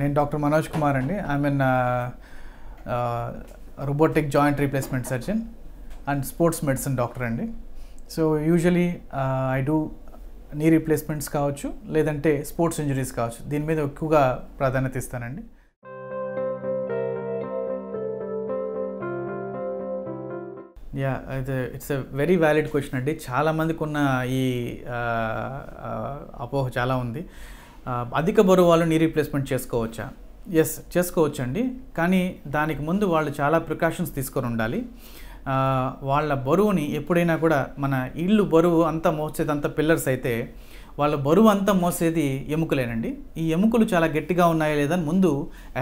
నేను డాక్టర్ మనోజ్ కుమార్ అండి I mean robotic joint replacement surgeon and sports medicine doctor అండి so usually I do knee replacements కావచ్చు లేదంటే sports injuries కావచ్చు దీని మీద ఎక్కువగా ప్రాధాన్యత ఇస్తానండి యా అయితే it's a very valid question అండి చాలామందికి ఉన్న ఈ అపోహ చాలా ఉంది అధిక బరువు వాళ్ళు నీ రీప్లేస్మెంట్ చేసుకోవచ్చా ఎస్ చేసుకోవచ్చండి కానీ దానికి ముందు వాళ్ళు చాలా ప్రికాషన్స్ తీసుకొని ఉండాలి వాళ్ళ బరువుని ఎప్పుడైనా కూడా మన ఇల్లు బరువు అంతా మోసేది అంత పిల్లర్స్ అయితే వాళ్ళ బరువు అంతా మోసేది ఎముకలేనండి ఈ ఎముకలు చాలా గట్టిగా ఉన్నాయా లేదని ముందు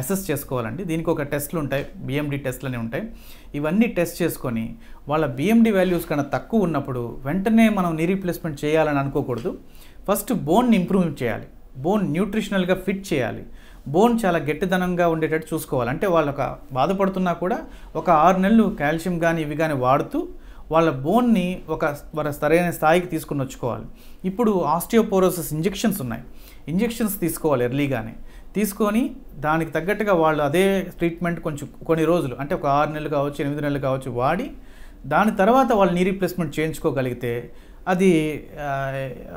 అసెస్ చేసుకోవాలండి దీనికి ఒక టెస్ట్లు ఉంటాయి బిఎండి టెస్ట్లు అనేవి ఉంటాయి ఇవన్నీ టెస్ట్ చేసుకొని వాళ్ళ బిఎండి వాల్యూస్ కన్నా తక్కువ ఉన్నప్పుడు వెంటనే మనం నీ రీప్లేస్మెంట్ చేయాలని అనుకోకూడదు ఫస్ట్ బోన్ని ఇంప్రూవ్ చేయాలి బోన్ న్యూట్రిషనల్గా ఫిట్ చేయాలి బోన్ చాలా గట్టిదనంగా ఉండేటట్టు చూసుకోవాలి అంటే వాళ్ళు ఒక బాధపడుతున్నా కూడా ఒక ఆరు నెలలు కాల్షియం కానీ ఇవి కానీ వాడుతూ వాళ్ళ బోన్ని ఒక వాళ్ళ సరైన స్థాయికి తీసుకుని వచ్చుకోవాలి ఇప్పుడు ఆస్టియోపోరోసిస్ ఇంజెక్షన్స్ ఉన్నాయి ఇంజెక్షన్స్ తీసుకోవాలి ఎర్లీగానే తీసుకొని దానికి తగ్గట్టుగా వాళ్ళు అదే ట్రీట్మెంట్ కొంచెం కొన్ని రోజులు అంటే ఒక ఆరు నెలలు కావచ్చు ఎనిమిది నెలలు కావచ్చు వాడి దాని తర్వాత వాళ్ళు నీ రీప్లేస్మెంట్ చేయించుకోగలిగితే అది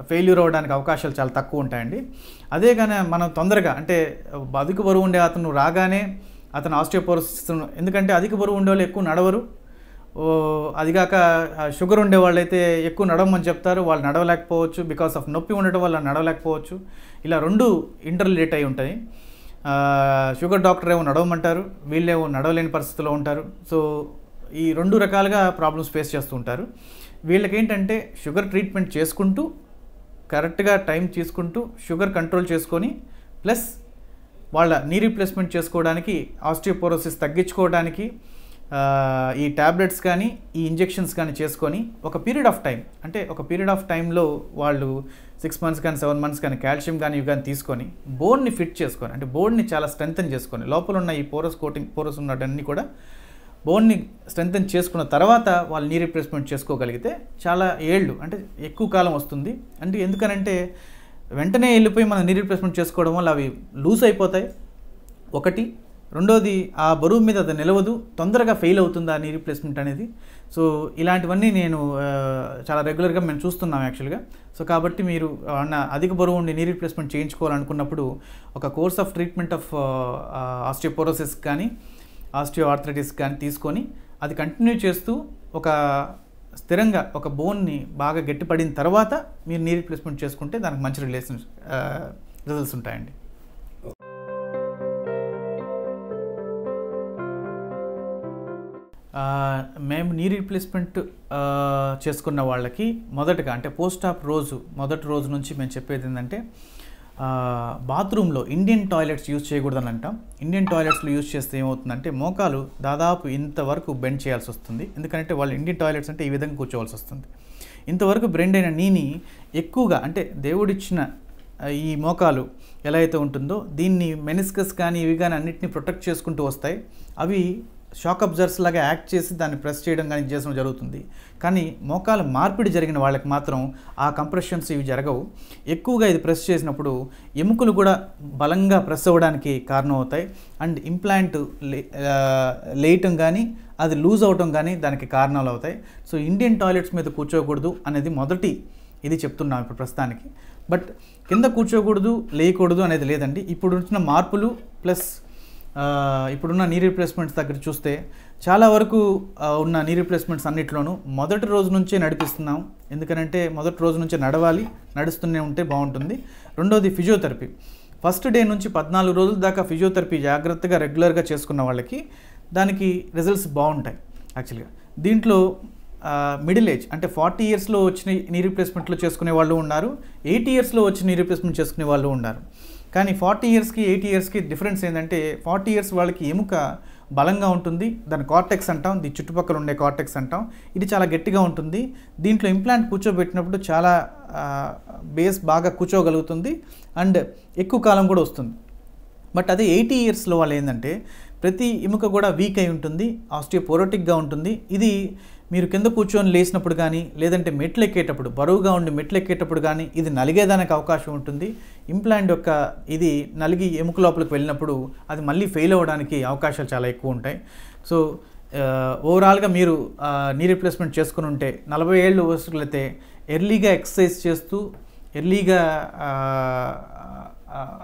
ఫెయిల్యూర్ అవ్వడానికి అవకాశాలు చాలా తక్కువ ఉంటాయండి అదే కానీ మనం తొందరగా అంటే అధిక బరువు ఉండే అతను రాగానే అతను ఆస్టియోపోరోసిస్ ఎందుకంటే అధిక బరువు ఉండేవాళ్ళు ఎక్కువ నడవరు అదిగాక షుగర్ ఉండే వాళ్ళైతే ఎక్కువ నడవమని చెప్తారు వాళ్ళు నడవలేకపోవచ్చు బికాస్ ఆఫ్ నొప్పి ఉండటం వల్ల నడవలేకపోవచ్చు ఇలా రెండు ఇంటర్లేట్ అయి ఉంటాయి షుగర్ డాక్టర్ ఏమో నడవమంటారు వీళ్ళేమో నడవలేని పరిస్థితిలో ఉంటారు సో ఈ రెండు రకాలుగా ప్రాబ్లమ్స్ ఫేస్ చేస్తుంటారు వీళ్ళకి ఏంటంటే షుగర్ ట్రీట్మెంట్ చేసుకుంటూ కరెక్ట్గా టైం తీసుకుంటూ షుగర్ కంట్రోల్ చేసుకొని ప్లస్ వాళ్ళ నీ రీప్లేస్మెంట్ చేసుకోవడానికి ఆస్టియోపోరోసిస్ తగ్గించుకోవడానికి ఈ ట్యాబ్లెట్స్ కానీ ఈ ఇంజెక్షన్స్ కానీ చేసుకొని ఒక పీరియడ్ ఆఫ్ టైం అంటే ఒక పీరియడ్ ఆఫ్ టైంలో వాళ్ళు సిక్స్ మంత్స్ కానీ సెవెన్ మంత్స్ కానీ కాల్షియం కానీ ఇవి కానీ తీసుకొని బోన్ని ఫిట్ చేసుకొని అంటే బోన్ని చాలా స్ట్రెంగ్తన్ చేసుకొని లోపల ఉన్న ఈ పోరస్ కోటింగ్ పోరస్ ఉన్నటన్నీ కూడా బోన్ని స్ట్రెంగ్తన్ చేసుకున్న తర్వాత వాళ్ళు నీ రిప్లేస్మెంట్ చేసుకోగలిగితే చాలా ఏళ్ళు అంటే ఎక్కువ కాలం వస్తుంది అంటే ఎందుకనంటే వెంటనే వెళ్ళిపోయి మనం నీ రిప్లేస్మెంట్ చేసుకోవడం వల్ల అవి లూజ్ అయిపోతాయి ఒకటి రెండోది ఆ బరువు మీద అది నిలవదు తొందరగా ఫెయిల్ అవుతుంది ఆ నీ రిప్లేస్మెంట్ అనేది సో ఇలాంటివన్నీ నేను చాలా రెగ్యులర్గా మేము చూస్తున్నాం యాక్చువల్గా సో కాబట్టి మీరు అన్న అధిక బరువు ఉండి నీ రిప్లేస్మెంట్ చేయించుకోవాలనుకున్నప్పుడు ఒక course of treatment of osteoporosis కానీ ఆస్టియో ఆర్థరైటిస్ కానీ తీసుకొని అది కంటిన్యూ చేస్తూ ఒక స్థిరంగా ఒక బోన్ని బాగా గట్టిపడిన తర్వాత మీరు నీ రిప్లేస్మెంట్ చేసుకుంటే దానికి మంచి రిలేషన్ రిజల్ట్స్ ఉంటాయండి మేము నీ రీప్లేస్మెంట్ చేసుకున్న వాళ్ళకి మొదటగా అంటే పోస్ట్ ఆఫ్ రోజు మొదటి రోజు నుంచి మేము చెప్పేది ఏంటంటే బాత్రూంలో ఇండియన్ టాయిలెట్స్ యూజ్ చేయకూడదని అంటాం ఇండియన్ టాయిలెట్స్లో యూజ్ చేస్తే ఏమవుతుందంటే మోకాలు దాదాపు ఇంతవరకు బెండ్ చేయాల్సి వస్తుంది ఎందుకంటే వాళ్ళు ఇండియన్ టాయిలెట్స్ అంటే ఈ విధంగా కూర్చోవాల్సి వస్తుంది ఇంతవరకు బ్రెండ్ అయిన నీని ఎక్కువగా అంటే దేవుడిచ్చిన ఈ మోకాలు ఎలా అయితే ఉంటుందో దీన్ని మెనిస్కస్ కానీ ఇవి కానీ అన్నింటినీ ప్రొటెక్ట్ చేసుకుంటూ వస్తాయి అవి షాక్ అబ్జర్వ్స్ లాగా యాక్ట్ చేసి దాన్ని ప్రెస్ చేయడం కానీ చేసడం జరుగుతుంది కానీ మోకాలు మార్పిడి జరిగిన వాళ్ళకి మాత్రం ఆ కంప్రెషన్స్ ఇవి జరగవు ఎక్కువగా ఇది ప్రెస్ చేసినప్పుడు ఎముకలు కూడా బలంగా ప్రెస్ అవ్వడానికి కారణం అవుతాయి అండ్ ఇంప్లాంట్ లేయటం కానీ అది లూజ్ అవటం కానీ దానికి కారణాలు అవుతాయి సో ఇండియన్ టాయిలెట్స్ మీద కూర్చోకూడదు అనేది మొదటి ఇది చెప్తున్నాం ఇప్పుడు ప్రస్తుతానికి బట్ కింద కూర్చోకూడదు లేయకూడదు అనేది లేదండి ఇప్పుడు వచ్చిన మార్పులు ప్లస్ ఇప్పుడున్న నీ రీప్లేస్మెంట్స్ దగ్గర చూస్తే చాలా వరకు ఉన్న నీ రీప్లేస్మెంట్స్ అన్నిట్లోనూ మొదటి రోజు నుంచే నడిపిస్తున్నాం ఎందుకంటే మొదటి రోజు నుంచే నడవాలి నడుస్తూనే ఉంటే బాగుంటుంది రెండోది ఫిజియోథెరపీ ఫస్ట్ డే నుంచి పద్నాలుగు రోజుల దాకా ఫిజియోథెరపీ జాగ్రత్తగా రెగ్యులర్గా చేసుకున్న వాళ్ళకి దానికి రిజల్ట్స్ బాగుంటాయి యాక్చువల్గా దీంట్లో మిడిల్ ఏజ్ అంటే ఫార్టీ ఇయర్స్లో వచ్చిన నీ రీప్లేస్మెంట్లో చేసుకునే వాళ్ళు ఉన్నారు ఎయిటీ ఇయర్స్లో వచ్చి నీ రీప్లేస్మెంట్ చేసుకునే వాళ్ళు ఉన్నారు కానీ ఫార్టీ ఇయర్స్కి ఎయిటీ ఇయర్స్కి డిఫరెన్స్ ఏంటంటే ఫార్టీ ఇయర్స్ వాళ్ళకి ఎముక బలంగా ఉంటుంది దాని కార్టెక్స్ అంటాం దీని చుట్టుపక్కల ఉండే కార్టెక్స్ అంటాం ఇది చాలా గట్టిగా ఉంటుంది దీంట్లో ఇంప్లాంట్ కూర్చోబెట్టినప్పుడు చాలా బేస్ బాగా కూర్చోగలుగుతుంది అండ్ ఎక్కువ కాలం కూడా వస్తుంది బట్ అదే ఎయిటీ ఇయర్స్లో వాళ్ళు ఏంటంటే ప్రతి ఎముక కూడా వీక్ అయి ఉంటుంది ఆస్టియోపోరోటిక్గా ఉంటుంది ఇది మీరు కింద కూర్చొని లేచినప్పుడు కానీ లేదంటే మెట్లు ఎక్కేటప్పుడు బరువుగా ఉండి మెట్లు ఎక్కేటప్పుడు కానీ ఇది నలిగేదానికి అవకాశం ఉంటుంది ఇంప్లాంట్ యొక్క ఇది నలిగి ఎముక లోపలికి వెళ్ళినప్పుడు అది మళ్ళీ ఫెయిల్ అవ్వడానికి అవకాశాలు చాలా ఎక్కువ ఉంటాయి సో ఓవరాల్గా మీరు నీ రీప్లేస్మెంట్ చేసుకుని ఉంటే నలభై ఏళ్ళు వస్తువులైతే ఎర్లీగా ఎక్సర్సైజ్ చేస్తూ ఎర్లీగా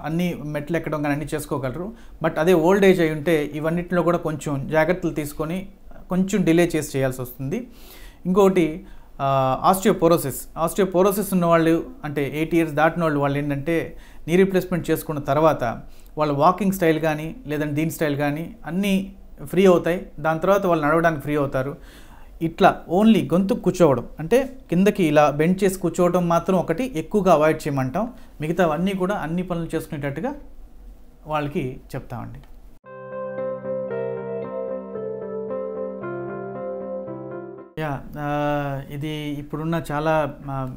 అన్ని మెట్లు ఎక్కడం కానీ అన్నీ చేసుకోగలరు బట్ అదే ఓల్డ్ ఏజ్ అయి ఉంటే ఇవన్నింటిలో కూడా కొంచెం జాగ్రత్తలు తీసుకొని కొంచెం డిలే చేసి చేయాల్సి వస్తుంది ఇంకొకటి ఆస్టియోపోరోసిస్ ఆస్టియోపోరోసిస్ ఉన్నవాళ్ళు అంటే ఎయిట్ ఇయర్స్ దాటిన వాళ్ళు వాళ్ళు ఏంటంటే నీ రీప్లేస్మెంట్ చేసుకున్న తర్వాత వాళ్ళ వాకింగ్ స్టైల్ కానీ లేదంటే దీని స్టైల్ కానీ అన్నీ ఫ్రీ అవుతాయి దాని తర్వాత వాళ్ళు నడవడానికి ఫ్రీ అవుతారు ఇట్లా ఓన్లీ గొంతు కూర్చోవడం అంటే కిందకి ఇలా బెండ్ చేసి కూర్చోవడం మాత్రం ఒకటి ఎక్కువగా అవాయిడ్ చేయమంటాం మిగతావన్నీ కూడా అన్ని పనులు చేసుకునేటట్టుగా వాళ్ళకి చెప్తామండి యా ఇది ఇప్పుడున్న చాలా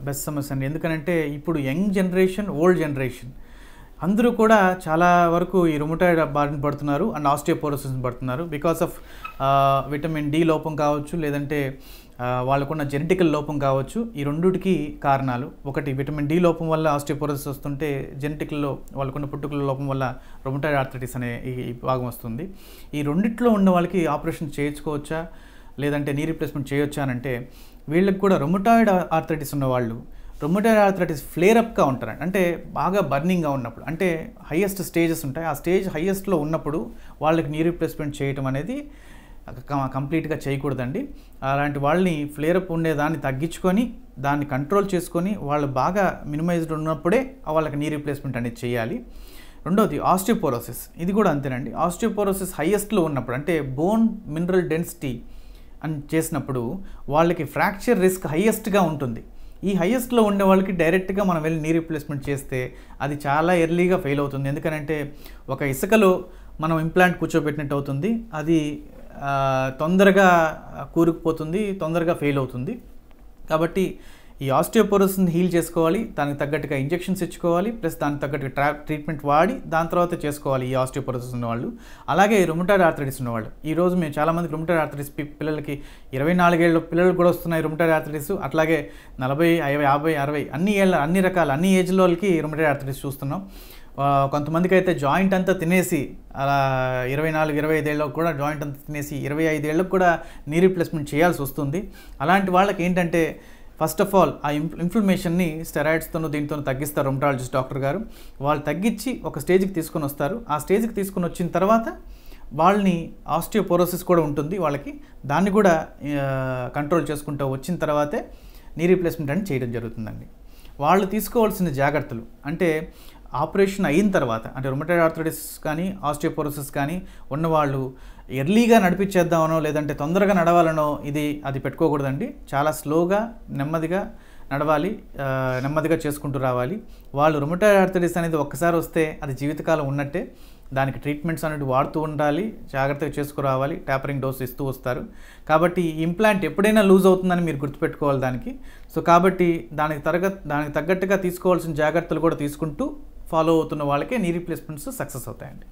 బెస్ట్ సమస్య అండి ఎందుకనంటే ఇప్పుడు యంగ్ జనరేషన్ ఓల్డ్ జనరేషన్ అందరూ కూడా చాలా వరకు ఈ రొమటాయిడ్ బారిన పడుతున్నారు అండ్ ఆస్టియోపోరోసిస్ పడుతున్నారు బికాస్ ఆఫ్ విటమిన్ డి లోపం కావచ్చు లేదంటే వాళ్ళకున్న జెనెటికల్ లోపం కావచ్చు ఈ రెండుటికి కారణాలు ఒకటి విటమిన్ డి లోపం వల్ల ఆస్టియోపోరోసిస్ వస్తుంటే జెనెటికల్లో వాళ్ళకున్న పుట్టుకల లోపం వల్ల రొమటాయిడ్ ఆర్థరైటిస్ అనే ఈ భాగం వస్తుంది ఈ రెండిట్లో ఉన్న వాళ్ళకి ఆపరేషన్ చేయించుకోవచ్చా లేదంటే నీ రీప్లేస్మెంట్ చేయొచ్చా అంటే వీళ్ళకి కూడా రొమటాయిడ్ ఆర్థరైటిస్ ఉన్నవాళ్ళు రొమటాయిడ్ ఆర్థరైటిస్ ఫ్లేరప్గా ఉంటారండి అంటే బాగా బర్నింగ్గా ఉన్నప్పుడు అంటే హయ్యెస్ట్ స్టేజెస్ ఉంటాయి ఆ స్టేజ్ హయ్యెస్ట్లో ఉన్నప్పుడు వాళ్ళకి నీ రీప్లేస్మెంట్ చేయటం అనేది కంప్లీట్గా చేయకూడదండి అలాంటి వాళ్ళని ఫ్లేరప్ ఉండేదాన్ని తగ్గించుకొని దాన్ని కంట్రోల్ చేసుకొని వాళ్ళు బాగా మినిమైజ్డ్ ఉన్నప్పుడే వాళ్ళకి నీ రీప్లేస్మెంట్ అనేది చేయాలి రెండవది ఆస్టియోపోరోసిస్ ఇది కూడా అంతేనండి ఆస్టియోపోరోసిస్ హయ్యెస్ట్లో ఉన్నప్పుడు అంటే బోన్ మినరల్ డెన్సిటీ అని చేసినప్పుడు వాళ్ళకి ఫ్రాక్చర్ రిస్క్ హయ్యెస్ట్గా ఉంటుంది ఈ హయ్యెస్ట్లో ఉండే వాళ్ళకి డైరెక్ట్గా మనం వెళ్ళి నీ రీప్లేస్మెంట్ చేస్తే అది చాలా ఎర్లీగా ఫెయిల్ అవుతుంది ఎందుకనంటే ఒక ఇసుకలో మనం ఇంప్లాంట్ కూర్చోబెట్టినట్టు అవుతుంది అది తొందరగా కూరుకుపోతుంది తొందరగా ఫెయిల్ అవుతుంది కాబట్టి ఈ ఆస్టియోపోరోసిస్ని హీల్ చేసుకోవాలి దానికి తగ్గట్టుగా ఇంజెక్షన్స్ ఇచ్చుకోవాలి ప్లస్ దానికి తగ్గట్టుగా ట్రా ట్రీట్మెంట్ వాడి దాని తర్వాత చేసుకోవాలి ఈ ఆస్టియోపోరోసిస్ ఉన్నవాళ్ళు అలాగే రుమటాడ్ ఆర్థరైటిస్ ఉన్నవాళ్ళు ఈరోజు మేము చాలామంది రుమటాడ్ ఆర్థరైటిస్ పిల్లలకి ఇరవై నాలుగేళ్ళ పిల్లలు కూడా వస్తున్నాయి రుమటాడ్ ఆర్థరైటిస్ అట్లాగే నలభై యాభై అరవై అన్ని ఏళ్ళ అన్ని రకాల అన్ని ఏజ్ల వాళ్ళకి రుమటాడ్ ఆర్థరైటిస్ చూస్తున్నాం కొంతమందికి అయితే జాయింట్ అంతా తినేసి అలా ఇరవై నాలుగు ఇరవై ఐదేళ్ళకు కూడా జాయింట్ అంతా తినేసి ఇరవై ఐదేళ్ళకు కూడా నీ రీప్లేస్మెంట్ చేయాల్సి వస్తుంది అలాంటి వాళ్ళకి ఏంటంటే ఫస్ట్ ఆఫ్ ఆల్ ఆ ఇన్ఫ్లమేషన్ని స్టెరాయిడ్స్తోనూ దీంతోనూ తగ్గిస్తారు రొమటాలజిస్ట్ డాక్టర్ గారు వాళ్ళు తగ్గించి ఒక స్టేజ్కి తీసుకొని వస్తారు ఆ స్టేజ్కి తీసుకొని వచ్చిన తర్వాత వాళ్ళని ఆస్టియోపోరోసిస్ కూడా ఉంటుంది వాళ్ళకి దాన్ని కూడా కంట్రోల్ చేసుకుంటూ వచ్చిన తర్వాతే నీ రీప్లేస్మెంట్ అని చేయడం జరుగుతుందండి వాళ్ళు తీసుకోవాల్సిన జాగ్రత్తలు అంటే ఆపరేషన్ అయిన తర్వాత అంటే రొమటైడ్ ఆర్థరైటిస్ కానీ ఆస్టియోపోరోసిస్ కానీ ఉన్నవాళ్ళు ఎర్లీగా నడిపించేద్దామనో లేదంటే తొందరగా నడవాలనో ఇది అది పెట్టుకోకూడదండి చాలా స్లోగా నెమ్మదిగా నడవాలి నెమ్మదిగా చేసుకుంటూ రావాలి వాళ్ళు రొమటైడ్ ఆర్థరైటిస్ అనేది ఒక్కసారి వస్తే అది జీవితకాలం ఉన్నట్టే దానికి ట్రీట్మెంట్స్ అనేవి వాడుతూ ఉండాలి జాగ్రత్తగా చేసుకురావాలి ట్యాపరింగ్ డోస్ ఇస్తూ వస్తారు కాబట్టి ఇంప్లాంట్ ఎప్పుడైనా లూజ్ అవుతుందని మీరు గుర్తుపెట్టుకోవాలి దానికి సో కాబట్టి దానికి తరగ దానికి తగ్గట్టుగా తీసుకోవాల్సిన జాగ్రత్తలు కూడా తీసుకుంటూ ఫాలో అవుతున్న వాళ్ళకే నీ రీప్లేస్మెంట్స్ సక్సెస్ అవుతాయండి